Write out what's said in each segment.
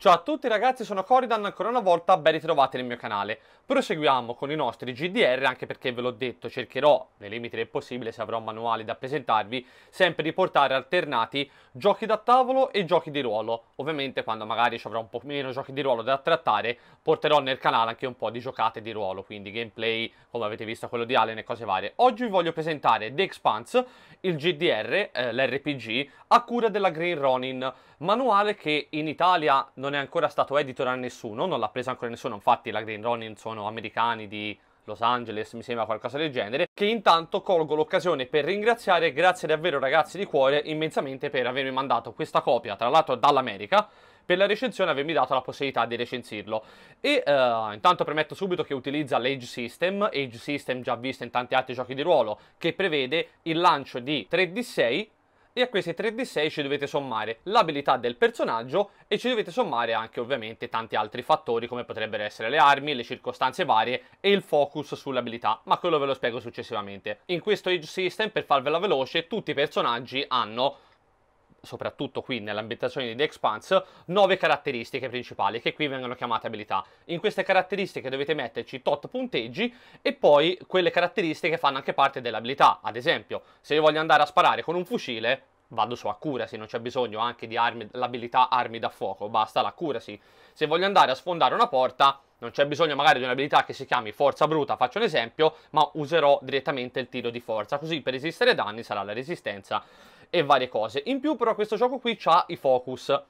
Ciao a tutti ragazzi, sono Coridan, ancora una volta ben ritrovati nel mio canale. Proseguiamo con i nostri GDR, anche perché ve l'ho detto, cercherò, nei limiti del possibile, se avrò manuali da presentarvi, sempre di portare alternati giochi da tavolo e giochi di ruolo. Ovviamente quando magari ci avrò un po' meno giochi di ruolo da trattare, porterò nel canale anche un po' di giocate di ruolo, quindi gameplay, come avete visto quello di Allen e cose varie. Oggi vi voglio presentare The Expanse, il GDR, eh, l'RPG, a cura della Green Ronin manuale che in Italia non è ancora stato edito da nessuno, non l'ha preso ancora nessuno, infatti la Green Ronin sono americani di Los Angeles, mi sembra qualcosa del genere, che intanto colgo l'occasione per ringraziare, grazie davvero ragazzi di cuore immensamente per avermi mandato questa copia, tra l'altro dall'America, per la recensione avermi dato la possibilità di recensirlo. E uh, intanto premetto subito che utilizza l'Age System, Age System già visto in tanti altri giochi di ruolo, che prevede il lancio di 3D6 e a questi 3d6 ci dovete sommare l'abilità del personaggio e ci dovete sommare anche ovviamente tanti altri fattori come potrebbero essere le armi, le circostanze varie e il focus sull'abilità, ma quello ve lo spiego successivamente. In questo Age System, per farvela veloce, tutti i personaggi hanno soprattutto qui nell'ambientazione di The Expanse, 9 caratteristiche principali che qui vengono chiamate abilità. In queste caratteristiche dovete metterci tot punteggi e poi quelle caratteristiche fanno anche parte dell'abilità. Ad esempio, se io voglio andare a sparare con un fucile, vado su accuracy, non c'è bisogno anche di armi, l'abilità armi da fuoco, basta l'accuracy. Se voglio andare a sfondare una porta, non c'è bisogno magari di un'abilità che si chiami forza bruta, faccio un esempio, ma userò direttamente il tiro di forza, così per resistere danni sarà la resistenza e varie cose. In più però questo gioco qui ha i focus.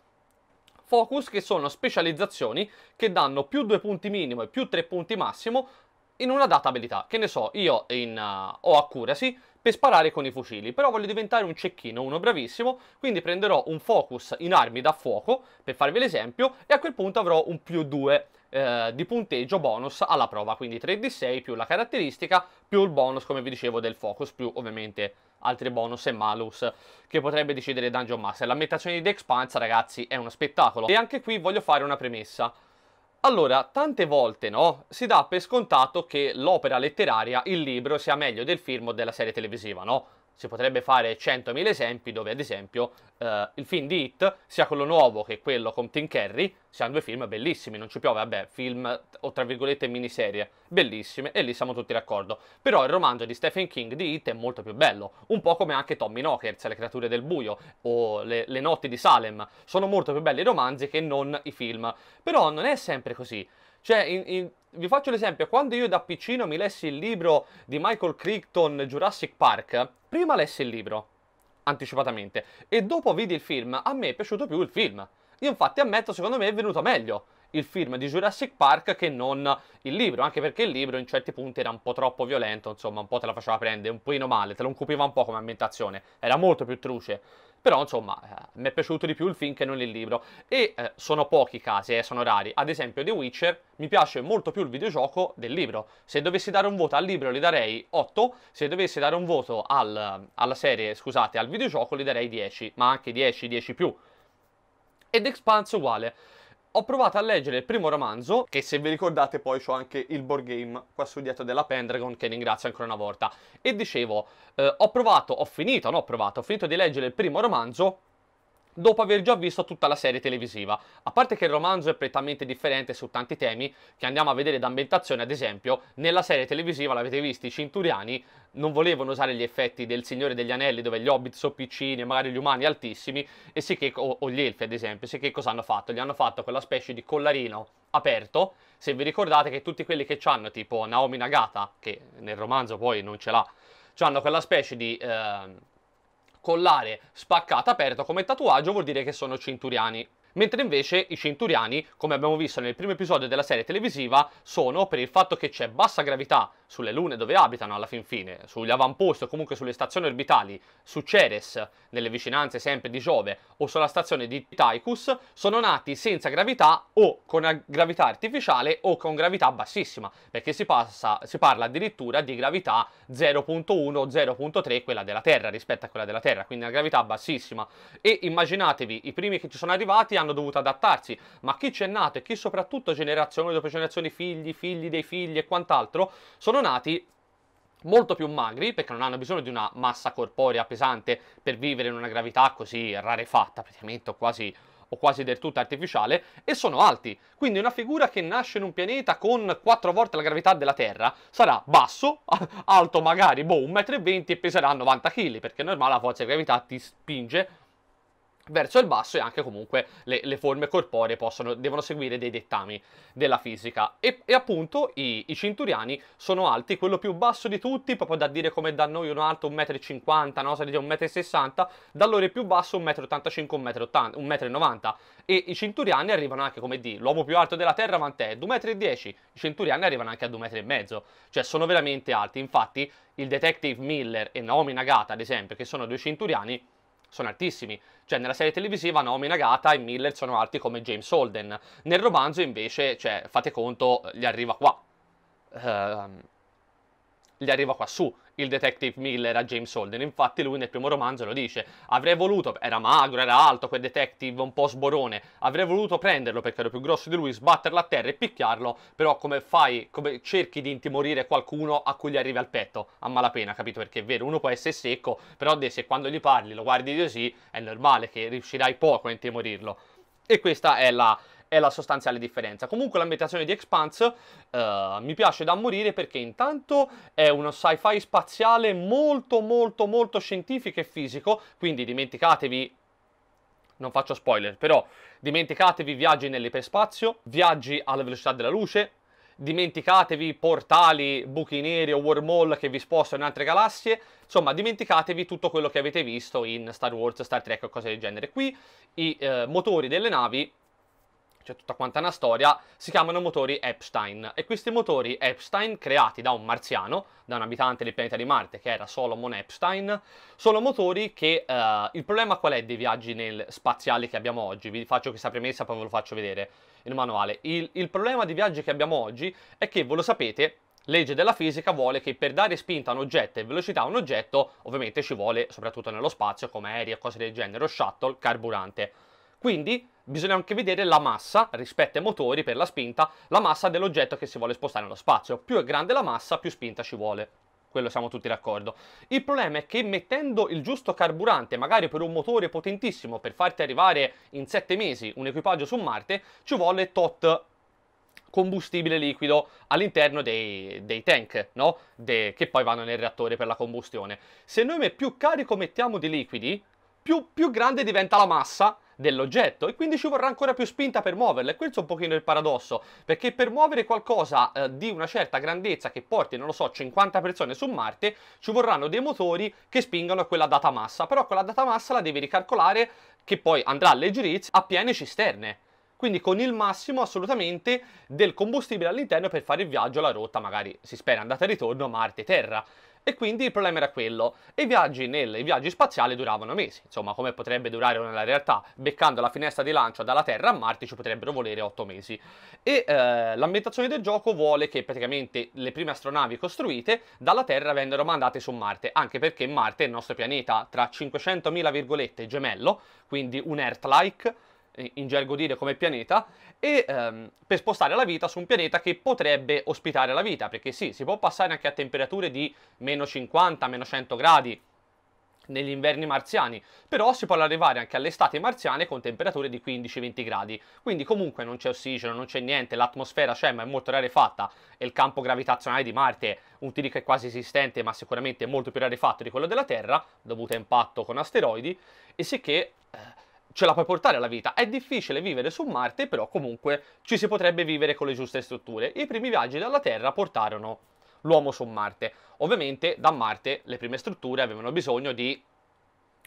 Focus che sono specializzazioni che danno più due punti minimo e più tre punti massimo in una data abilità. Che ne so, io in, uh, ho accuracy, per sparare con i fucili, però voglio diventare un cecchino, uno bravissimo, quindi prenderò un focus in armi da fuoco, per farvi l'esempio, e a quel punto avrò un più 2 eh, di punteggio bonus alla prova, quindi 3 di 6 più la caratteristica, più il bonus, come vi dicevo, del focus, più ovviamente altri bonus e malus che potrebbe decidere Dungeon Master. L'ambientazione di The Expanse, ragazzi, è uno spettacolo. E anche qui voglio fare una premessa. Allora, tante volte no, si dà per scontato che l'opera letteraria, il libro, sia meglio del film o della serie televisiva, no? si potrebbe fare 100.000 esempi dove ad esempio eh, il film di Hit, sia quello nuovo che quello con Tim Curry, siano due film bellissimi, non ci piove, vabbè, film o tra virgolette miniserie bellissime e lì siamo tutti d'accordo. Però il romanzo di Stephen King di Hit è molto più bello, un po' come anche Tommy Knockers, Le creature del buio o le, le notti di Salem, sono molto più belli i romanzi che non i film. Però non è sempre così. Cioè, in, in, vi faccio l'esempio, quando io da piccino mi lessi il libro di Michael Crichton Jurassic Park, prima lessi il libro, anticipatamente, e dopo vidi il film, a me è piaciuto più il film. Io infatti ammetto, secondo me è venuto meglio il film di Jurassic Park che non il libro, anche perché il libro in certi punti era un po' troppo violento, insomma, un po' te la faceva prendere un po' male, te lo incupiva un po' come ambientazione, era molto più truce. Però, insomma, eh, mi è piaciuto di più il film che non il libro. E eh, sono pochi i casi, eh, sono rari. Ad esempio, The Witcher mi piace molto più il videogioco del libro. Se dovessi dare un voto al libro, gli darei 8. Se dovessi dare un voto al, alla serie, scusate, al videogioco, gli darei 10. Ma anche 10, 10 più. Ed Expanse uguale ho provato a leggere il primo romanzo, che se vi ricordate poi c'ho anche il board game qua su dietro della Pendragon, che ringrazio ancora una volta, e dicevo, eh, ho provato, ho finito, no ho provato, ho finito di leggere il primo romanzo, dopo aver già visto tutta la serie televisiva. A parte che il romanzo è prettamente differente su tanti temi che andiamo a vedere d'ambientazione, ad esempio, nella serie televisiva l'avete visto, i Cinturiani non volevano usare gli effetti del Signore degli Anelli dove gli hobbit sono piccini e magari gli umani altissimi e sì che, o, o, gli elfi ad esempio, sì che cosa hanno fatto? Gli hanno fatto quella specie di collarino aperto, se vi ricordate che tutti quelli che hanno tipo Naomi Nagata, che nel romanzo poi non ce l'ha, hanno quella specie di... Eh, collare, spaccata aperta come tatuaggio vuol dire che sono centuriani. Mentre invece i centuriani, come abbiamo visto nel primo episodio della serie televisiva, sono per il fatto che c'è bassa gravità sulle lune dove abitano alla fin fine, sugli avamposti o comunque sulle stazioni orbitali su Ceres, nelle vicinanze sempre di Giove, o sulla stazione di Tychus, sono nati senza gravità o con gravità artificiale o con gravità bassissima, perché si, passa, si parla addirittura di gravità 0.1 0.3, quella della Terra, rispetto a quella della Terra, quindi una gravità bassissima. E immaginatevi, i primi che ci sono arrivati hanno dovuto adattarsi, ma chi c'è nato e chi soprattutto generazione dopo generazione figli, figli dei figli e quant'altro, sono sono nati molto più magri perché non hanno bisogno di una massa corporea pesante per vivere in una gravità così rarefatta, praticamente o quasi, o quasi del tutto artificiale, e sono alti. Quindi una figura che nasce in un pianeta con quattro volte la gravità della Terra sarà basso, alto magari, boh, 1,20 m e peserà 90 kg, perché è normale la forza di gravità ti spinge verso il basso e anche comunque le, le forme corporee possono, devono seguire dei dettami della fisica e, e appunto i, i, cinturiani sono alti, quello più basso di tutti proprio da dire come da noi uno alto 1,50 m, no? cosa di 1,60 m da loro il più basso 1,85 m, 1,90 m e i cinturiani arrivano anche come di l'uomo più alto della terra quant'è? 2,10 m, i cinturiani arrivano anche a 2,5 m cioè sono veramente alti, infatti il detective Miller e Naomi Nagata ad esempio che sono due cinturiani sono altissimi. Cioè, nella serie televisiva Naomi Nagata e Miller sono alti come James Holden. Nel romanzo, invece, cioè, fate conto, gli arriva qua. Uh, gli arriva qua su il detective Miller a James Holden. Infatti lui nel primo romanzo lo dice, avrei voluto, era magro, era alto, quel detective un po' sborone, avrei voluto prenderlo perché ero più grosso di lui, sbatterlo a terra e picchiarlo, però come fai, come cerchi di intimorire qualcuno a cui gli arrivi al petto, a malapena, capito? Perché è vero, uno può essere secco, però se quando gli parli lo guardi così, è normale che riuscirai poco a intimorirlo. E questa è la è la sostanziale differenza. Comunque l'ambientazione di Expanse uh, mi piace da morire perché intanto è uno sci-fi spaziale molto molto molto scientifico e fisico, quindi dimenticatevi non faccio spoiler, però dimenticatevi viaggi nell'iperspazio, viaggi alla velocità della luce, dimenticatevi portali, buchi neri o wormhole che vi spostano in altre galassie, insomma dimenticatevi tutto quello che avete visto in Star Wars, Star Trek o cose del genere. Qui i eh, motori delle navi c'è tutta quanta una storia, si chiamano motori Epstein e questi motori Epstein creati da un marziano, da un abitante del pianeta di Marte che era Solomon Epstein, sono motori che eh, il problema qual è dei viaggi nel spaziale che abbiamo oggi? Vi faccio questa premessa poi ve lo faccio vedere il manuale. Il, il problema dei viaggi che abbiamo oggi è che, ve lo sapete, legge della fisica vuole che per dare spinta a un oggetto e velocità a un oggetto, ovviamente ci vuole, soprattutto nello spazio, come aerei e cose del genere, o shuttle, carburante. Quindi bisogna anche vedere la massa rispetto ai motori per la spinta, la massa dell'oggetto che si vuole spostare nello spazio. Più è grande la massa, più spinta ci vuole. Quello siamo tutti d'accordo. Il problema è che mettendo il giusto carburante, magari per un motore potentissimo, per farti arrivare in 7 mesi un equipaggio su Marte, ci vuole tot combustibile liquido all'interno dei, dei tank, no? De, che poi vanno nel reattore per la combustione. Se noi più carico mettiamo di liquidi, più, più grande diventa la massa dell'oggetto e quindi ci vorrà ancora più spinta per muoverla e questo è un pochino il paradosso perché per muovere qualcosa eh, di una certa grandezza che porti, non lo so, 50 persone su Marte ci vorranno dei motori che spingano a quella data massa però quella data massa la devi ricalcolare che poi andrà all'Egirizia a piene cisterne quindi con il massimo assolutamente del combustibile all'interno per fare il viaggio, la rotta magari si spera andata e ritorno Marte-Terra e quindi il problema era quello. i viaggi, nel, i viaggi spaziali duravano mesi, insomma come potrebbe durare nella realtà, beccando la finestra di lancio dalla Terra a Marte ci potrebbero volere 8 mesi. E eh, l'ambientazione del gioco vuole che praticamente le prime astronavi costruite dalla Terra vennero mandate su Marte, anche perché Marte è il nostro pianeta tra 500.000 virgolette gemello, quindi un Earth-like, eh, in gergo dire come pianeta, e ehm, per spostare la vita su un pianeta che potrebbe ospitare la vita, perché sì, si può passare anche a temperature di meno 50, meno 100 gradi negli inverni marziani, però si può arrivare anche all'estate marziane con temperature di 15-20 gradi, quindi comunque non c'è ossigeno, non c'è niente, l'atmosfera c'è ma è molto rarefatta e il campo gravitazionale di Marte, un tiro che è quasi esistente ma sicuramente molto più rarefatto di quello della Terra, dovuto a impatto con asteroidi, e sicché... Eh, ce la puoi portare alla vita. È difficile vivere su Marte, però comunque ci si potrebbe vivere con le giuste strutture. I primi viaggi dalla Terra portarono l'uomo su Marte. Ovviamente da Marte le prime strutture avevano bisogno di,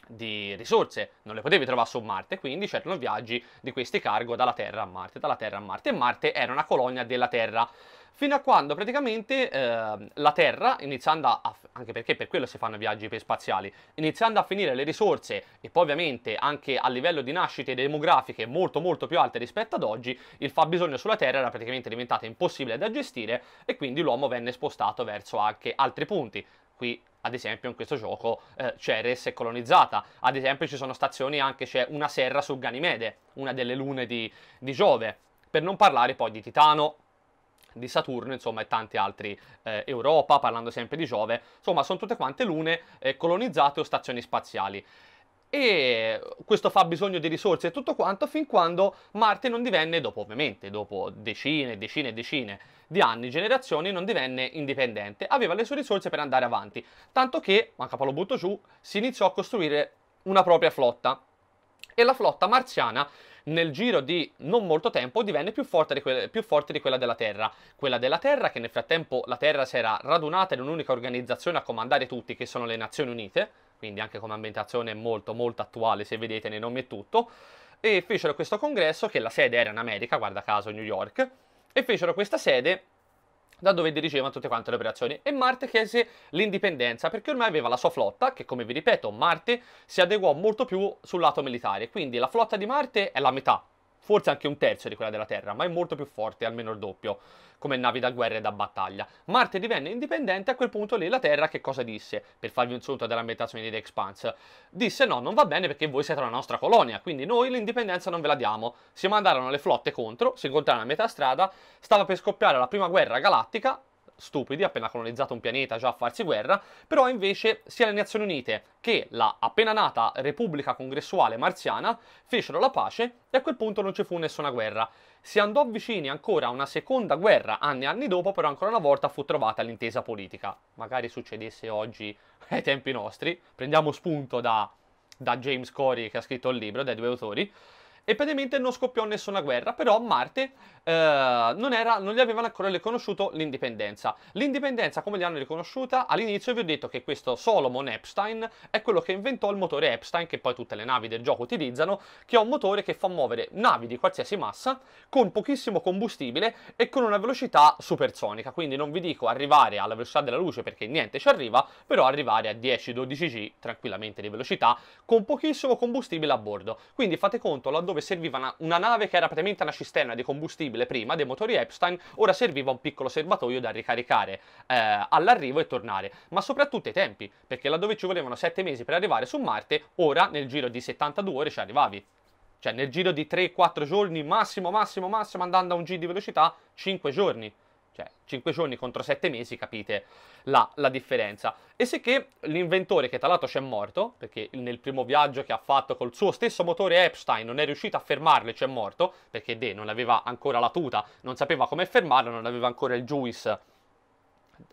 di risorse, non le potevi trovare su Marte, quindi c'erano viaggi di questi cargo dalla Terra a Marte, dalla Terra a Marte e Marte era una colonia della Terra fino a quando praticamente eh, la Terra, iniziando a anche perché per quello si fanno viaggi spaziali, iniziando a finire le risorse e poi ovviamente anche a livello di nascite demografiche molto molto più alte rispetto ad oggi, il fabbisogno sulla Terra era praticamente diventato impossibile da gestire e quindi l'uomo venne spostato verso anche altri punti. Qui ad esempio in questo gioco eh, Ceres è colonizzata, ad esempio ci sono stazioni anche c'è una serra su Ganimede, una delle lune di, di Giove, per non parlare poi di Titano, di Saturno, insomma, e tanti altri, eh, Europa, parlando sempre di Giove, insomma, sono tutte quante lune eh, colonizzate o stazioni spaziali. E questo fa bisogno di risorse e tutto quanto fin quando Marte non divenne, dopo ovviamente, dopo decine e decine e decine di anni, generazioni, non divenne indipendente, aveva le sue risorse per andare avanti, tanto che, manca lo butto giù, si iniziò a costruire una propria flotta. E la flotta marziana nel giro di non molto tempo divenne più forte di, que- più forte di quella della Terra. Quella della Terra, che nel frattempo la Terra si era radunata in un'unica organizzazione a comandare tutti, che sono le Nazioni Unite, quindi anche come ambientazione molto molto attuale se vedete nei nomi e tutto, e fecero questo congresso che la sede era in America, guarda caso New York, e fecero questa sede da dove dirigevano tutte quante le operazioni e Marte chiese l'indipendenza perché ormai aveva la sua flotta che come vi ripeto Marte si adeguò molto più sul lato militare quindi la flotta di Marte è la metà forse anche un terzo di quella della Terra, ma è molto più forte, almeno il doppio, come navi da guerra e da battaglia. Marte divenne indipendente, a quel punto lì la Terra che cosa disse? Per farvi un sunto della metazione di The Expanse, disse no, non va bene perché voi siete la nostra colonia, quindi noi l'indipendenza non ve la diamo. Si mandarono le flotte contro, si incontrarono a metà strada, stava per scoppiare la prima guerra galattica, stupidi, appena colonizzato un pianeta già a farsi guerra, però invece sia le Nazioni Unite che la appena nata Repubblica Congressuale Marziana fecero la pace e a quel punto non ci fu nessuna guerra. Si andò vicini ancora a una seconda guerra anni e anni dopo, però ancora una volta fu trovata l'intesa politica. Magari succedesse oggi ai tempi nostri, prendiamo spunto da, da James Corey che ha scritto il libro, dai due autori e praticamente non scoppiò nessuna guerra, però Marte eh, non, era, non, gli avevano ancora riconosciuto l'indipendenza. L'indipendenza come gli hanno riconosciuta? All'inizio vi ho detto che questo Solomon Epstein è quello che inventò il motore Epstein, che poi tutte le navi del gioco utilizzano, che è un motore che fa muovere navi di qualsiasi massa con pochissimo combustibile e con una velocità supersonica, quindi non vi dico arrivare alla velocità della luce perché niente ci arriva, però arrivare a 10-12 g tranquillamente di velocità con pochissimo combustibile a bordo. Quindi fate conto, laddove dove serviva una, una, nave che era praticamente una cisterna di combustibile prima, dei motori Epstein, ora serviva un piccolo serbatoio da ricaricare eh, all'arrivo e tornare, ma soprattutto i tempi, perché laddove ci volevano 7 mesi per arrivare su Marte, ora nel giro di 72 ore ci arrivavi. Cioè nel giro di 3-4 giorni, massimo, massimo, massimo, andando a un G di velocità, 5 giorni cioè 5 giorni contro 7 mesi, capite la, la differenza. E sicché l'inventore, che tra l'altro c'è morto, perché nel primo viaggio che ha fatto col suo stesso motore Epstein non è riuscito a fermarlo e c'è morto, perché De non aveva ancora la tuta, non sapeva come fermarlo, non aveva ancora il juice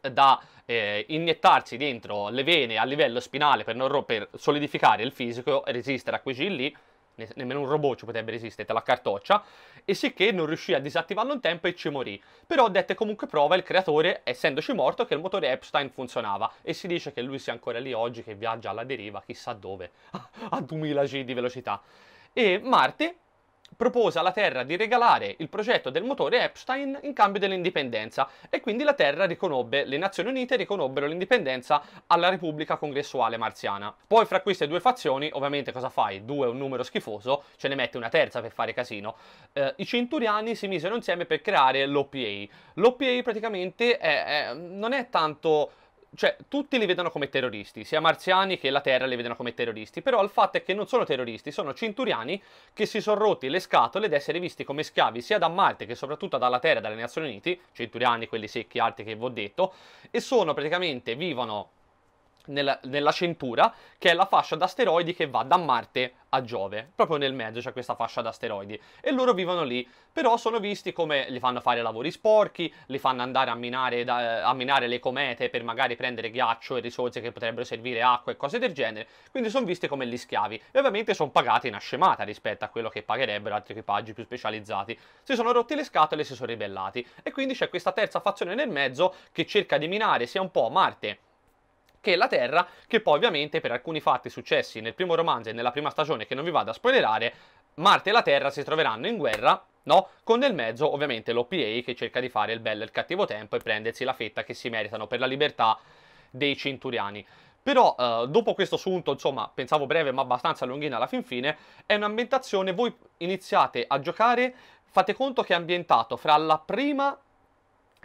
da eh, iniettarsi dentro le vene a livello spinale per, non romper, solidificare il fisico e resistere a quei giri lì, ne- nemmeno un robot ci potrebbe resistere, te la cartoccia, e sicché non riuscì a disattivarlo in tempo e ci morì. Però dette comunque prova il creatore, essendoci morto, che il motore Epstein funzionava, e si dice che lui sia ancora lì oggi, che viaggia alla deriva chissà dove, a 2000 g di velocità. E Marte propose alla Terra di regalare il progetto del motore Epstein in cambio dell'indipendenza e quindi la Terra riconobbe, le Nazioni Unite riconobbero l'indipendenza alla Repubblica Congressuale Marziana. Poi fra queste due fazioni, ovviamente cosa fai? Due è un numero schifoso, ce ne mette una terza per fare casino. Eh, I centuriani si misero insieme per creare l'OPA. L'OPA praticamente è, è, non è tanto cioè, tutti li vedono come terroristi, sia marziani che la Terra li vedono come terroristi, però il fatto è che non sono terroristi, sono centuriani che si sono rotti le scatole ed essere visti come schiavi sia da Marte che soprattutto dalla Terra, e dalle Nazioni Unite, centuriani, quelli secchi, arti che vi ho detto, e sono praticamente, vivono nella, nella, cintura, che è la fascia d'asteroidi che va da Marte a Giove. Proprio nel mezzo c'è questa fascia d'asteroidi. E loro vivono lì. Però sono visti come li fanno fare lavori sporchi, li fanno andare a minare, da, a minare le comete per magari prendere ghiaccio e risorse che potrebbero servire acqua e cose del genere. Quindi sono visti come gli schiavi. E ovviamente sono pagati una scemata rispetto a quello che pagherebbero altri equipaggi più specializzati. Si sono rotti le scatole e si sono ribellati. E quindi c'è questa terza fazione nel mezzo che cerca di minare sia un po' Marte che è la Terra, che poi ovviamente per alcuni fatti successi nel primo romanzo e nella prima stagione che non vi vado a spoilerare, Marte e la Terra si troveranno in guerra No? Con nel mezzo ovviamente l'OPA che cerca di fare il bello e il cattivo tempo e prendersi la fetta che si meritano per la libertà dei centuriani. Però eh, dopo questo assunto, insomma, pensavo breve ma abbastanza lunghina alla fin fine, è un'ambientazione, voi iniziate a giocare, fate conto che è ambientato fra la prima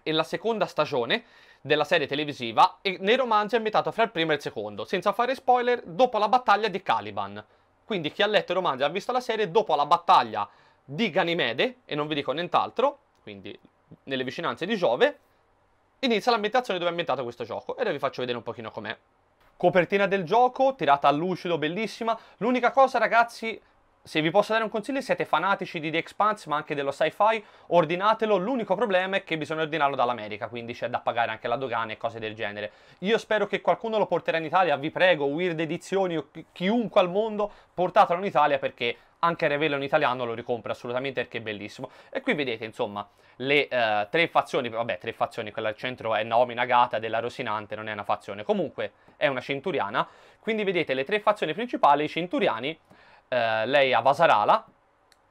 è la seconda stagione della serie televisiva e nei romanzi è ambientata fra il primo e il secondo, senza fare spoiler, dopo la battaglia di Caliban. Quindi chi ha letto i romanzi ha visto la serie dopo la battaglia di Ganimede, e non vi dico nient'altro, quindi nelle vicinanze di Giove, inizia l'ambientazione dove è ambientato questo gioco. E ora vi faccio vedere un pochino com'è. Copertina del gioco, tirata a lucido, bellissima. L'unica cosa, ragazzi, se vi posso dare un consiglio, siete fanatici di The Expanse, ma anche dello sci-fi, ordinatelo. L'unico problema è che bisogna ordinarlo dall'America, quindi c'è da pagare anche la dogana e cose del genere. Io spero che qualcuno lo porterà in Italia, vi prego, Weird Edizioni o chiunque al mondo, portatelo in Italia perché anche Revello in italiano lo ricompra assolutamente perché è bellissimo. E qui vedete, insomma, le eh, tre fazioni, vabbè, tre fazioni, quella al centro è Naomi Nagata della Rosinante, non è una fazione, comunque è una centuriana. Quindi vedete le tre fazioni principali, i centuriani, eh, lei a Vasarala,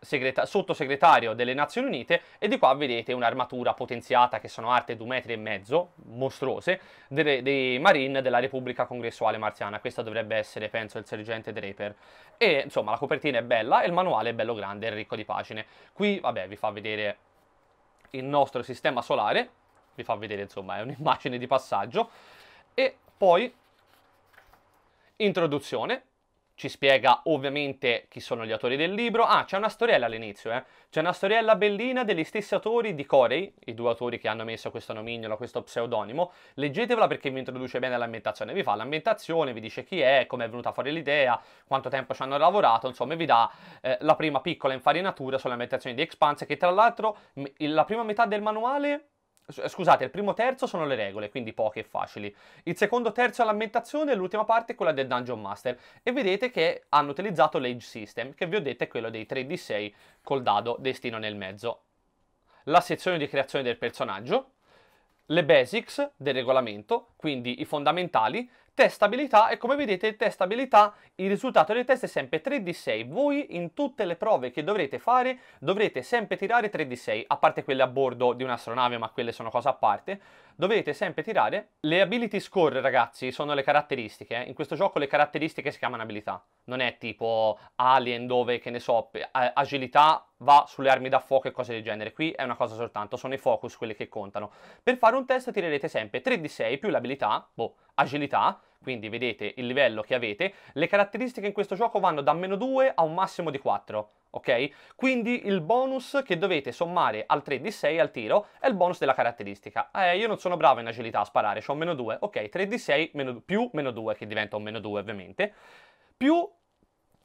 segreta- sottosegretario delle Nazioni Unite, e di qua vedete un'armatura potenziata che sono arte due metri e mezzo, mostruose, dei, dei Marine della Repubblica Congressuale Marziana. Questo dovrebbe essere, penso, il sergente Draper. E insomma, la copertina è bella e il manuale è bello grande e ricco di pagine. Qui, vabbè, vi fa vedere il nostro sistema solare, vi fa vedere, insomma, è un'immagine di passaggio. E poi introduzione, ci spiega ovviamente chi sono gli autori del libro. Ah, c'è una storiella all'inizio, eh? C'è una storiella bellina degli stessi autori di Corey, i due autori che hanno messo questo nomignolo, questo pseudonimo. Leggetevela perché vi introduce bene l'ambientazione. Vi fa l'ambientazione, vi dice chi è, come è venuta fuori l'idea, quanto tempo ci hanno lavorato, insomma, vi dà eh, la prima piccola infarinatura sull'ambientazione di Expanse, che tra l'altro la prima metà del manuale eh, scusate, il primo terzo sono le regole, quindi poche e facili. Il secondo terzo è l'ambientazione e l'ultima parte è quella del Dungeon Master. E vedete che hanno utilizzato l'Age System, che vi ho detto è quello dei 3D6 col dado destino nel mezzo. La sezione di creazione del personaggio, le basics del regolamento, quindi i fondamentali, testabilità e come vedete testabilità il risultato dei test è sempre 3 d 6 voi in tutte le prove che dovrete fare dovrete sempre tirare 3 d 6 a parte quelle a bordo di un'astronave ma quelle sono cose a parte dovete sempre tirare le ability score, ragazzi, sono le caratteristiche. Eh. In questo gioco le caratteristiche si chiamano abilità. Non è tipo Alien dove, che ne so, agilità va sulle armi da fuoco e cose del genere. Qui è una cosa soltanto, sono i focus quelli che contano. Per fare un test tirerete sempre 3d6 più l'abilità, boh, agilità, quindi vedete il livello che avete, le caratteristiche in questo gioco vanno da meno 2 a un massimo di 4. Ok? Quindi il bonus che dovete sommare al 3 di 6 al tiro è il bonus della caratteristica. Eh, io non sono bravo in agilità a sparare, ho meno 2. Ok, 3 di 6 meno, più meno 2, che diventa un meno 2 ovviamente, più,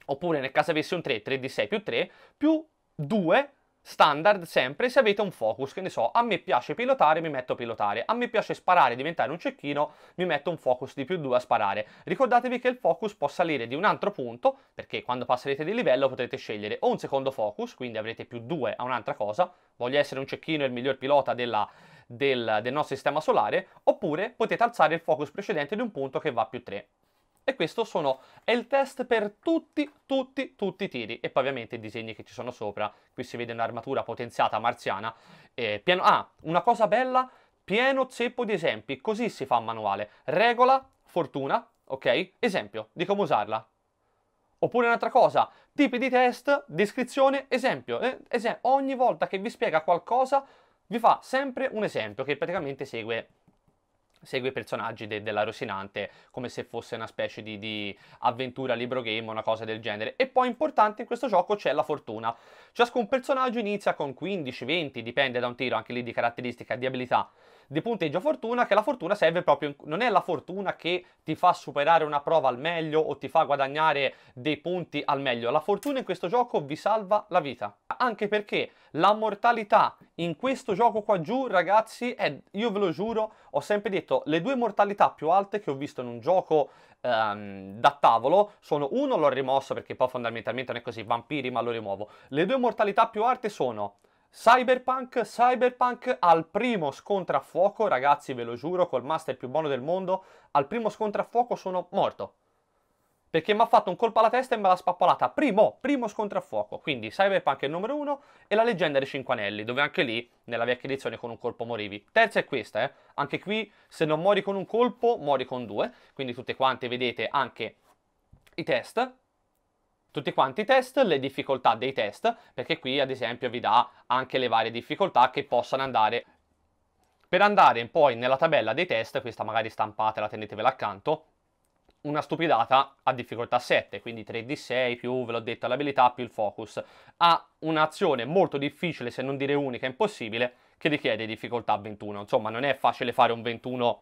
oppure nel caso avessi un 3, 3 di 6 più 3, più 2 standard sempre se avete un focus, che ne so, a me piace pilotare, mi metto a pilotare, a me piace sparare, diventare un cecchino, mi metto un focus di più 2 a sparare. Ricordatevi che il focus può salire di un altro punto, perché quando passerete di livello potrete scegliere o un secondo focus, quindi avrete più 2 a un'altra cosa, voglio essere un cecchino e il miglior pilota della, del, del nostro sistema solare, oppure potete alzare il focus precedente di un punto che va più 3. E questo sono, è il test per tutti, tutti, tutti i tiri. E poi ovviamente i disegni che ci sono sopra. Qui si vede un'armatura potenziata marziana. Eh, pieno, ah, una cosa bella, pieno zeppo di esempi. Così si fa un manuale. Regola, fortuna, ok? Esempio di come usarla. Oppure un'altra cosa, tipi di test, descrizione, esempio. Eh, esempio. Ogni volta che vi spiega qualcosa vi fa sempre un esempio che praticamente segue segue i personaggi de- della Rosinante come se fosse una specie di, di avventura libro game o una cosa del genere. E poi importante in questo gioco c'è la fortuna. Ciascun personaggio inizia con 15, 20, dipende da un tiro anche lì di caratteristica e di abilità di punteggio fortuna, che la fortuna serve proprio, non è la fortuna che ti fa superare una prova al meglio o ti fa guadagnare dei punti al meglio, la fortuna in questo gioco vi salva la vita, anche perché la mortalità in questo gioco qua giù ragazzi è, io ve lo giuro, ho sempre detto, le due mortalità più alte che ho visto in un gioco ehm, da tavolo sono uno l'ho rimosso perché poi fondamentalmente non è così, vampiri ma lo rimuovo, le due mortalità più alte sono Cyberpunk, Cyberpunk al primo scontro a fuoco, ragazzi ve lo giuro, col master più buono del mondo, al primo scontro a fuoco sono morto. Perché mi ha fatto un colpo alla testa e me l'ha spappolata. Primo, primo scontro a fuoco. Quindi Cyberpunk è il numero uno e la leggenda dei Cinque Anelli, dove anche lì, nella vecchia edizione, con un colpo morivi. Terza è questa, eh. Anche qui, se non muori con un colpo, muori con due. Quindi tutte quante vedete anche i test tutti quanti i test, le difficoltà dei test, perché qui ad esempio vi dà anche le varie difficoltà che possono andare. Per andare poi nella tabella dei test, questa magari stampate, la tenetevela accanto, una stupidata a difficoltà 7, quindi 3D6 più, ve l'ho detto, l'abilità più il focus. Ha un'azione molto difficile, se non dire unica, impossibile, che richiede difficoltà 21. Insomma, non è facile fare un 21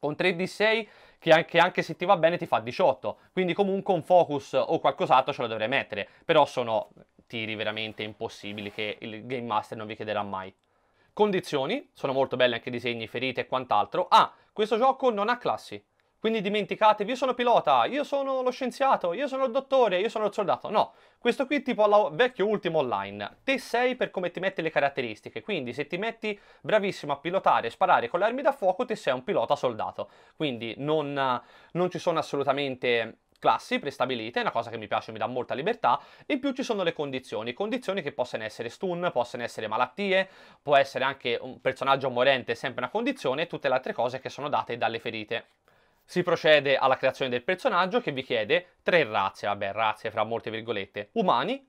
con 3D6, che anche, anche, se ti va bene ti fa 18, quindi comunque un focus o qualcos'altro ce lo dovrei mettere, però sono tiri veramente impossibili che il Game Master non vi chiederà mai. Condizioni, sono molto belle anche i disegni, ferite e quant'altro. Ah, questo gioco non ha classi, quindi dimenticatevi, io sono pilota, io sono lo scienziato, io sono il dottore, io sono il soldato. No, questo qui è tipo alla vecchio ultimo online. Te sei per come ti metti le caratteristiche, quindi se ti metti bravissimo a pilotare e sparare con le armi da fuoco, te sei un pilota soldato. Quindi non, non ci sono assolutamente classi prestabilite, è una cosa che mi piace, mi dà molta libertà, in più ci sono le condizioni, condizioni che possono essere stun, possono essere malattie, può essere anche un personaggio morente, sempre una condizione, e tutte le altre cose che sono date dalle ferite. Si procede alla creazione del personaggio che vi chiede tre razze, vabbè razze fra molte virgolette, umani,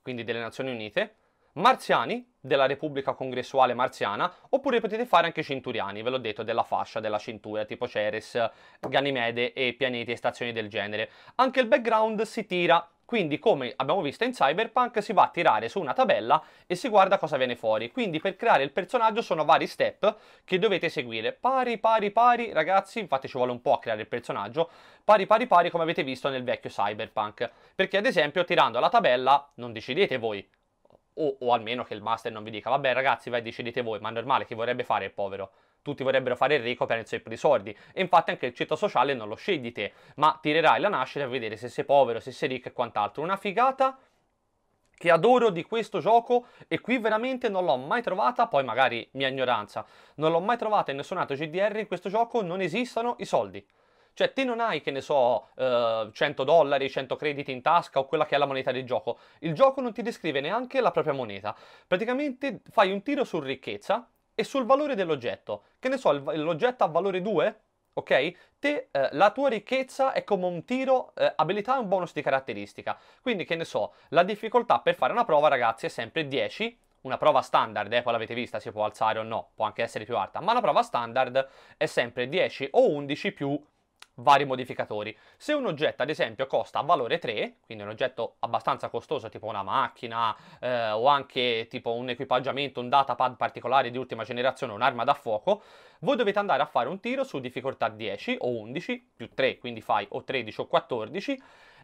quindi delle Nazioni Unite, marziani della Repubblica Congressuale Marziana, oppure potete fare anche centuriani, ve l'ho detto, della fascia, della cintura, tipo Ceres, Ganimede e pianeti e stazioni del genere. Anche il background si tira quindi come abbiamo visto in Cyberpunk si va a tirare su una tabella e si guarda cosa viene fuori. Quindi per creare il personaggio sono vari step che dovete seguire. Pari, pari, pari, ragazzi, infatti ci vuole un po' a creare il personaggio, pari, pari, pari come avete visto nel vecchio Cyberpunk. Perché ad esempio tirando la tabella non decidete voi, o, o, almeno che il master non vi dica vabbè ragazzi vai decidete voi, ma è normale chi vorrebbe fare il povero tutti vorrebbero fare il ricco per i suoi soldi e infatti anche il ceto sociale non lo scegli te, ma tirerai la nascita a vedere se sei povero, se sei ricco e quant'altro. Una figata che adoro di questo gioco e qui veramente non l'ho mai trovata, poi magari mia ignoranza, non l'ho mai trovata in nessun altro GDR, in questo gioco non esistono i soldi. Cioè te non hai, che ne so, eh, 100 dollari, 100 crediti in tasca o quella che è la moneta del gioco. Il gioco non ti descrive neanche la propria moneta. Praticamente fai un tiro su ricchezza e sul valore dell'oggetto. Che ne so, l'oggetto ha valore 2? ok? Te, eh, la tua ricchezza è come un tiro, eh, abilità e un bonus di caratteristica. Quindi, che ne so, la difficoltà per fare una prova, ragazzi, è sempre 10. Una prova standard, eh, poi l'avete vista, si può alzare o no, può anche essere più alta, ma la prova standard è sempre 10 o 11 più vari modificatori. Se un oggetto, ad esempio, costa valore 3, quindi un oggetto abbastanza costoso, tipo una macchina eh, o anche tipo un equipaggiamento, un datapad particolare di ultima generazione, un'arma da fuoco, voi dovete andare a fare un tiro su difficoltà 10 o 11 più 3, quindi fai o 13 o 14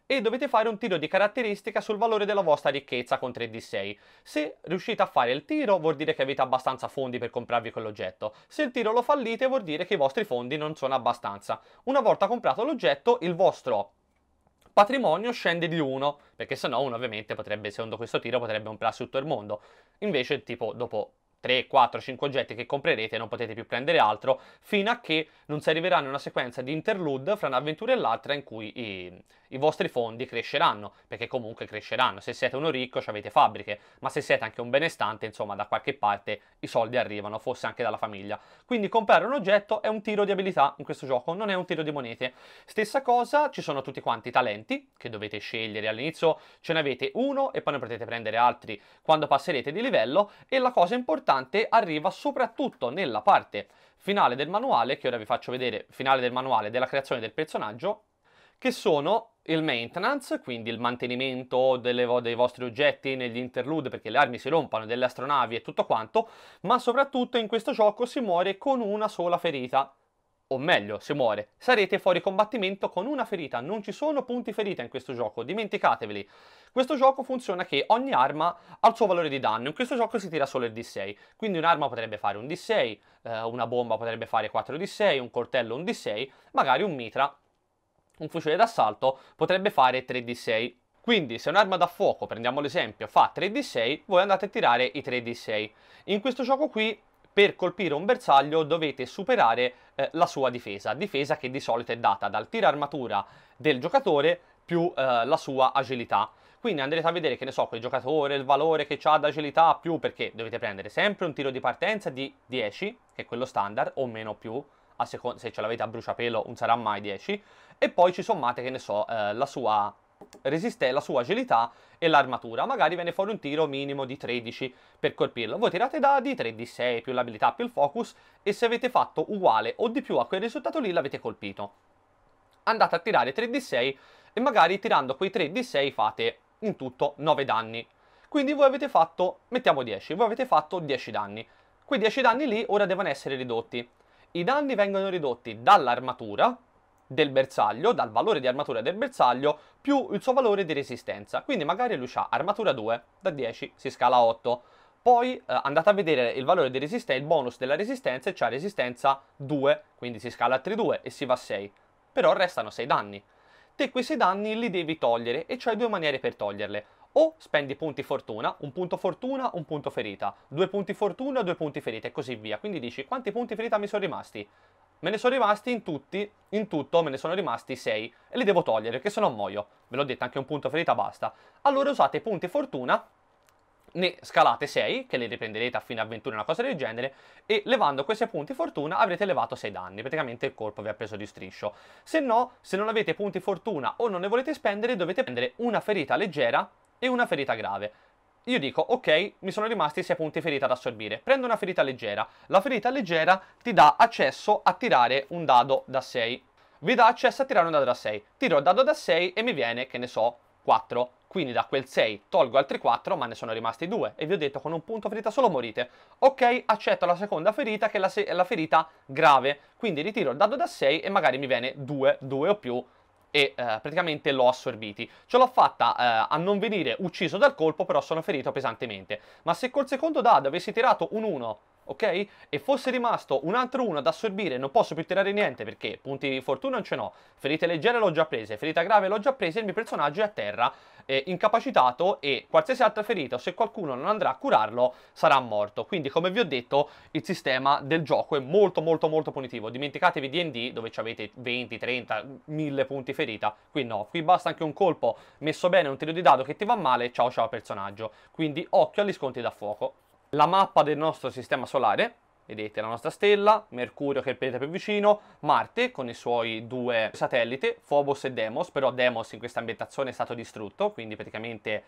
e dovete fare un tiro di caratteristica sul valore della vostra ricchezza con 3d6. Se riuscite a fare il tiro vuol dire che avete abbastanza fondi per comprarvi quell'oggetto, se il tiro lo fallite vuol dire che i vostri fondi non sono abbastanza. Una volta comprato l'oggetto il vostro patrimonio scende di 1, perché sennò uno ovviamente potrebbe, secondo questo tiro, potrebbe comprarsi tutto il mondo. Invece tipo dopo 3, 4, 5 oggetti che comprerete e non potete più prendere altro fino a che non si arriverà in una sequenza di interlude fra un'avventura e l'altra in cui i, i, vostri fondi cresceranno, perché comunque cresceranno. Se siete uno ricco avete fabbriche, ma se siete anche un benestante, insomma, da qualche parte i soldi arrivano, forse anche dalla famiglia. Quindi comprare un oggetto è un tiro di abilità in questo gioco, non è un tiro di monete. Stessa cosa, ci sono tutti quanti i talenti che dovete scegliere. All'inizio ce ne avete uno e poi ne potete prendere altri quando passerete di livello e la cosa importante importante arriva soprattutto nella parte finale del manuale, che ora vi faccio vedere, finale del manuale della creazione del personaggio, che sono il maintenance, quindi il mantenimento delle, dei vostri oggetti negli interlude perché le armi si rompano, delle astronavi e tutto quanto, ma soprattutto in questo gioco si muore con una sola ferita o meglio, se muore, sarete fuori combattimento con una ferita, non ci sono punti ferita in questo gioco, dimenticateveli. Questo gioco funziona che ogni arma ha il suo valore di danno, in questo gioco si tira solo il D6, quindi un'arma potrebbe fare un D6, eh, una bomba potrebbe fare 4 D6, un coltello un D6, magari un mitra, un fucile d'assalto potrebbe fare 3 D6. Quindi se un'arma da fuoco, prendiamo l'esempio, fa 3D6, voi andate a tirare i 3D6. In questo gioco qui per colpire un bersaglio dovete superare eh, la sua difesa, difesa che di solito è data dal tiro armatura del giocatore più eh, la sua agilità. Quindi andrete a vedere, che ne so, quel giocatore, il valore che ha d'agilità più, perché dovete prendere sempre un tiro di partenza di 10, che è quello standard, o meno più, a seconda, se ce l'avete a bruciapelo non sarà mai 10, e poi ci sommate, che ne so, eh, la sua resiste la sua agilità e l'armatura. Magari viene fuori un tiro minimo di 13 per colpirlo. Voi tirate dadi, 3 di 6 più l'abilità più il focus e se avete fatto uguale o di più a quel risultato lì l'avete colpito. Andate a tirare 3 di 6 e magari tirando quei 3 di 6 fate in tutto 9 danni. Quindi voi avete fatto, mettiamo 10, voi avete fatto 10 danni. Quei 10 danni lì ora devono essere ridotti. I danni vengono ridotti dall'armatura, del bersaglio, dal valore di armatura del bersaglio, più il suo valore di resistenza. Quindi magari lui ha armatura 2, da 10 si scala a 8. Poi eh, andate a vedere il valore di resistenza, il bonus della resistenza e c'ha resistenza 2, quindi si scala a 3, 2 e si va a 6. Però restano 6 danni. Te quei 6 danni li devi togliere e c'hai due maniere per toglierle. O spendi punti fortuna, un punto fortuna, un punto ferita, due punti fortuna, due punti ferita e così via. Quindi dici quanti punti ferita mi sono rimasti? Me ne sono rimasti in tutti, in tutto me ne sono rimasti 6 e li devo togliere che se no muoio. Ve l'ho detto anche un punto ferita basta. Allora usate punti fortuna, ne scalate 6 che le riprenderete a fine avventura, una cosa del genere e levando questi punti fortuna avrete levato 6 danni, praticamente il colpo vi ha preso di striscio. Se no, se non avete punti fortuna o non ne volete spendere dovete prendere una ferita leggera e una ferita grave io dico ok, mi sono rimasti 6 punti ferita da assorbire, prendo una ferita leggera, la ferita leggera ti dà accesso a tirare un dado da 6, vi dà accesso a tirare un dado da 6, tiro il dado da 6 e mi viene, che ne so, 4, quindi da quel 6 tolgo altri 4 ma ne sono rimasti 2 e vi ho detto con un punto ferita solo morite. Ok, accetto la seconda ferita che è la, è la ferita grave, quindi ritiro il dado da 6 e magari mi viene 2, 2 o più e eh, praticamente l'ho assorbiti. Ce l'ho fatta eh, a non venire ucciso dal colpo, però sono ferito pesantemente. Ma se col secondo dado avessi tirato un 1 ok? E fosse rimasto un altro uno ad assorbire, non posso più tirare niente perché punti di fortuna non ce n'ho, ferite leggere l'ho già prese, ferita grave l'ho già presa, il mio personaggio è a terra, eh, incapacitato e qualsiasi altra ferita o se qualcuno non andrà a curarlo sarà morto. Quindi come vi ho detto il sistema del gioco è molto molto molto punitivo, dimenticatevi D&D dove avete 20, 30, 1000 punti ferita, qui no, qui basta anche un colpo messo bene, un tiro di dado che ti va male, ciao ciao personaggio. Quindi occhio agli sconti da fuoco la mappa del nostro sistema solare, vedete la nostra stella, Mercurio che è il pianeta più vicino, Marte con i suoi due satelliti, Phobos e Demos, però Demos in questa ambientazione è stato distrutto, quindi praticamente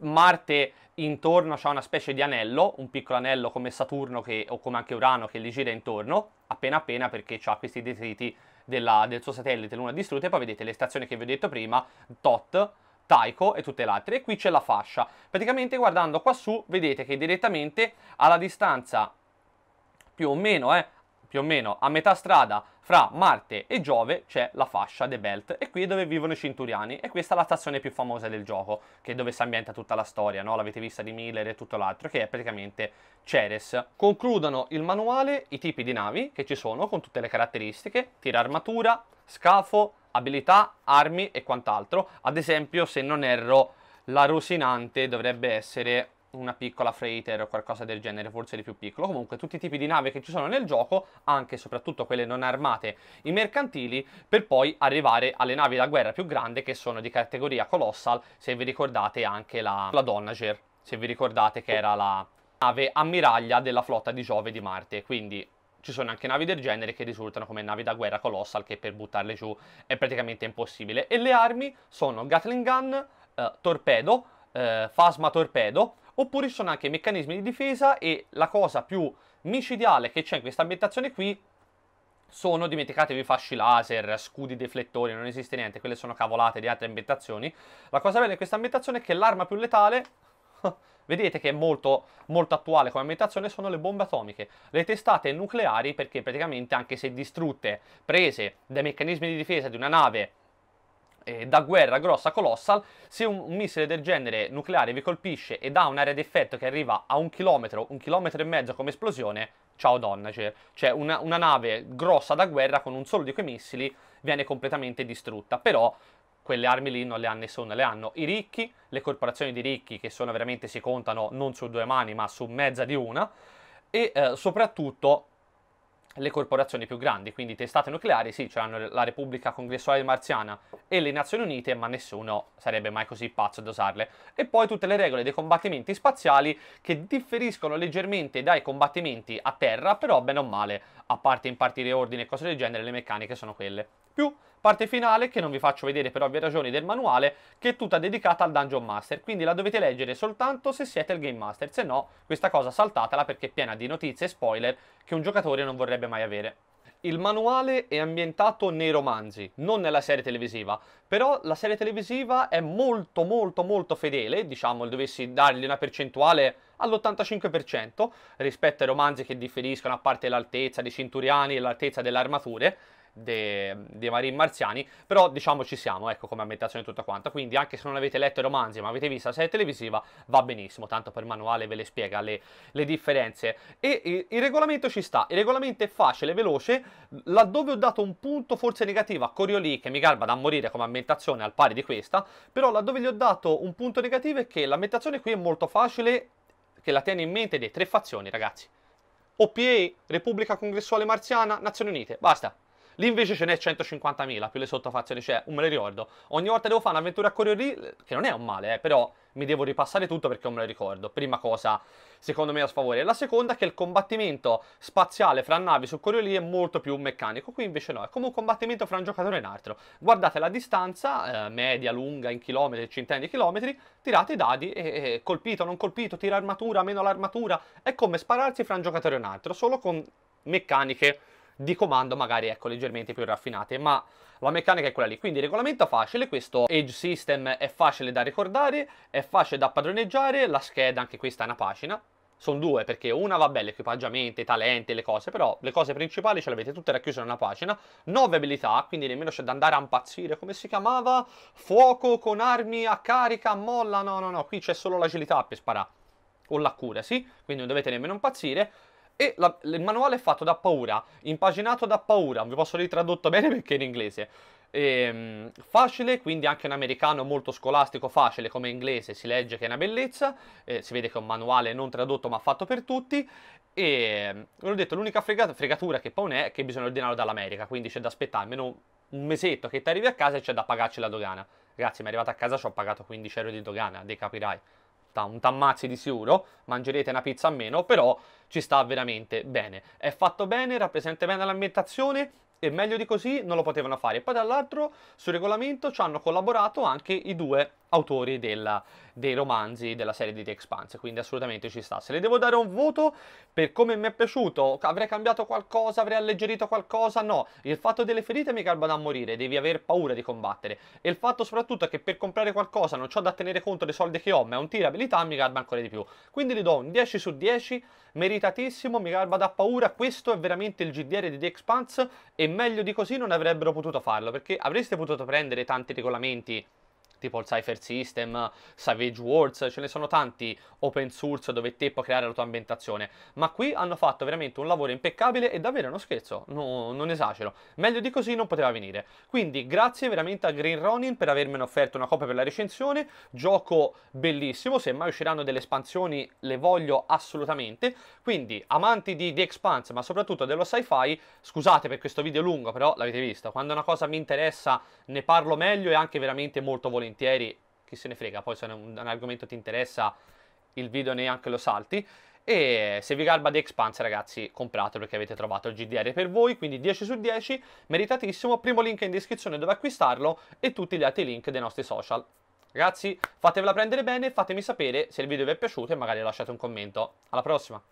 Marte intorno c'è una specie di anello, un piccolo anello come Saturno che, o come anche Urano che gli gira intorno, appena appena perché ha questi detriti della, del suo satellite, luna distrutta, e poi vedete le stazioni che vi ho detto prima, Tot, Taiko e tutte le altre. E qui c'è la fascia. Praticamente guardando qua su vedete che direttamente alla distanza più o meno, eh, più o meno a metà strada fra Marte e Giove c'è la fascia The Belt e qui è dove vivono i cinturiani e questa è la stazione più famosa del gioco che è dove si ambienta tutta la storia, no? l'avete vista di Miller e tutto l'altro che è praticamente Ceres. Concludono il manuale i tipi di navi che ci sono con tutte le caratteristiche, tira armatura, scafo, abilità, armi e quant'altro. Ad esempio, se non erro, la rosinante dovrebbe essere una piccola freighter o qualcosa del genere, forse di più piccolo. Comunque tutti i tipi di nave che ci sono nel gioco, anche e soprattutto quelle non armate, i mercantili, per poi arrivare alle navi da guerra più grande, che sono di categoria colossal, se vi ricordate anche la, la Donager, se vi ricordate che era la nave ammiraglia della flotta di Giove di Marte. Quindi ci sono anche navi del genere che risultano come navi da guerra colossal che per buttarle giù è praticamente impossibile. E le armi sono Gatling Gun, eh, Torpedo, eh, Phasma Torpedo, oppure ci sono anche meccanismi di difesa e la cosa più micidiale che c'è in questa ambientazione qui sono, dimenticatevi, fasci laser, scudi deflettori, non esiste niente, quelle sono cavolate di altre ambientazioni. La cosa bella in questa ambientazione è che l'arma più letale vedete che è molto, molto attuale come ambientazione, sono le bombe atomiche, le testate nucleari perché praticamente anche se distrutte, prese dai meccanismi di difesa di una nave eh, da guerra grossa colossal, se un, un missile del genere nucleare vi colpisce ed ha un'area di effetto che arriva a un chilometro, un chilometro e mezzo come esplosione, ciao Donnager, cioè una, una nave grossa da guerra con un solo di quei missili viene completamente distrutta, però quelle armi lì non le ha nessuno, le hanno i ricchi, le corporazioni di ricchi che sono veramente si contano non su due mani ma su mezza di una e eh, soprattutto le corporazioni più grandi, quindi testate nucleari, sì, c'erano cioè la Repubblica Congressuale Marziana e le Nazioni Unite, ma nessuno sarebbe mai così pazzo ad usarle. E poi tutte le regole dei combattimenti spaziali che differiscono leggermente dai combattimenti a terra, però bene o male, a parte impartire ordine e cose del genere, le meccaniche sono quelle più parte finale che non vi faccio vedere per ovvie ragioni del manuale che è tutta dedicata al Dungeon Master quindi la dovete leggere soltanto se siete il Game Master se no questa cosa saltatela perché è piena di notizie e spoiler che un giocatore non vorrebbe mai avere. Il manuale è ambientato nei romanzi, non nella serie televisiva, però la serie televisiva è molto molto molto fedele, diciamo dovessi dargli una percentuale all'85% rispetto ai romanzi che differiscono a parte l'altezza dei cinturiani e l'altezza delle armature, dei, dei marini marziani, però diciamo ci siamo, ecco, come ambientazione tutta quanta, quindi anche se non avete letto i romanzi ma avete visto la serie televisiva, va benissimo, tanto per manuale ve le spiega le, le differenze. E il, il, regolamento ci sta, il regolamento è facile, veloce, laddove ho dato un punto forse negativo a Coriolì, che mi garba da morire come ambientazione al pari di questa, però laddove gli ho dato un punto negativo è che l'ambientazione qui è molto facile, che la tiene in mente delle tre fazioni, ragazzi. OPA, Repubblica Congressuale Marziana, Nazioni Unite, basta. Lì invece ce n'è 150.000 più le sottofazioni, cioè non me le ricordo. Ogni volta devo fare un'avventura a correre, che non è un male, eh, però mi devo ripassare tutto perché non me le ricordo. Prima cosa, secondo me, a sfavore. La seconda è che il combattimento spaziale fra navi su Coriolì è molto più meccanico. Qui invece no, è come un combattimento fra un giocatore e un altro. Guardate la distanza, eh, media, lunga, in chilometri, centinaia di chilometri, tirate i dadi e, e colpito, non colpito, tira armatura, meno l'armatura. È come spararsi fra un giocatore e un altro, solo con meccaniche di comando magari ecco leggermente più raffinate, ma la meccanica è quella lì. Quindi regolamento facile, questo Age System è facile da ricordare, è facile da padroneggiare, la scheda anche questa è una pagina, sono due perché una va bene i talenti, le cose, però le cose principali ce le avete tutte racchiuse in una pagina, nove abilità, quindi nemmeno c'è da andare a impazzire, come si chiamava? Fuoco con armi a carica, molla, no no no, qui c'è solo l'agilità per sparare, o la cura sì? quindi non dovete nemmeno impazzire, e la, il manuale è fatto da paura, impaginato da paura, vi posso dire tradotto bene perché è in inglese. E, ehm, facile, quindi anche un americano molto scolastico, facile come inglese, si legge che è una bellezza, eh, si vede che è un manuale non tradotto ma fatto per tutti. E ehm, ve l'ho detto, l'unica frega, fregatura che poi non è che bisogna ordinarlo dall'America, quindi c'è da aspettare almeno un mesetto che ti arrivi a casa e c'è da pagarci la dogana. Ragazzi, mi è arrivato a casa, ci ho pagato 15 euro di dogana, dei capirai costa, un tammazzi di sicuro, mangerete una pizza a meno, però ci sta veramente bene. È fatto bene, rappresenta bene l'ambientazione e meglio di così non lo potevano fare. Poi dall'altro sul regolamento ci hanno collaborato anche i due autori della, dei romanzi della serie di The Expanse, quindi assolutamente ci sta. Se le devo dare un voto per come mi è piaciuto, avrei cambiato qualcosa, avrei alleggerito qualcosa, no. Il fatto delle ferite mi calma da morire, devi aver paura di combattere. E il fatto soprattutto che per comprare qualcosa non ho da tenere conto dei soldi che ho, ma è un tiro abilità, mi calma ancora di più. Quindi gli do un 10 su 10, meritatissimo, mi calma da paura, questo è veramente il GDR di The Expanse e meglio di così non avrebbero potuto farlo perché avreste potuto prendere tanti regolamenti tipo il Cypher System, Savage Worlds, ce ne sono tanti open source dove te puoi creare la tua ambientazione, ma qui hanno fatto veramente un lavoro impeccabile e davvero uno scherzo, no, non esagero, meglio di così non poteva venire. Quindi grazie veramente a Green Ronin per avermene offerto una copia per la recensione, gioco bellissimo, se mai usciranno delle espansioni le voglio assolutamente, quindi amanti di The Expanse ma soprattutto dello sci-fi, scusate per questo video lungo però l'avete visto, quando una cosa mi interessa ne parlo meglio e anche veramente molto volentieri volentieri, chi se ne frega, poi se un, un argomento ti interessa il video neanche lo salti. E se vi garba The Expanse, ragazzi, compratelo perché avete trovato il GDR per voi, quindi 10 su 10, meritatissimo. Primo link in descrizione dove acquistarlo e tutti gli altri link dei nostri social. Ragazzi, fatevela prendere bene, fatemi sapere se il video vi è piaciuto e magari lasciate un commento. Alla prossima!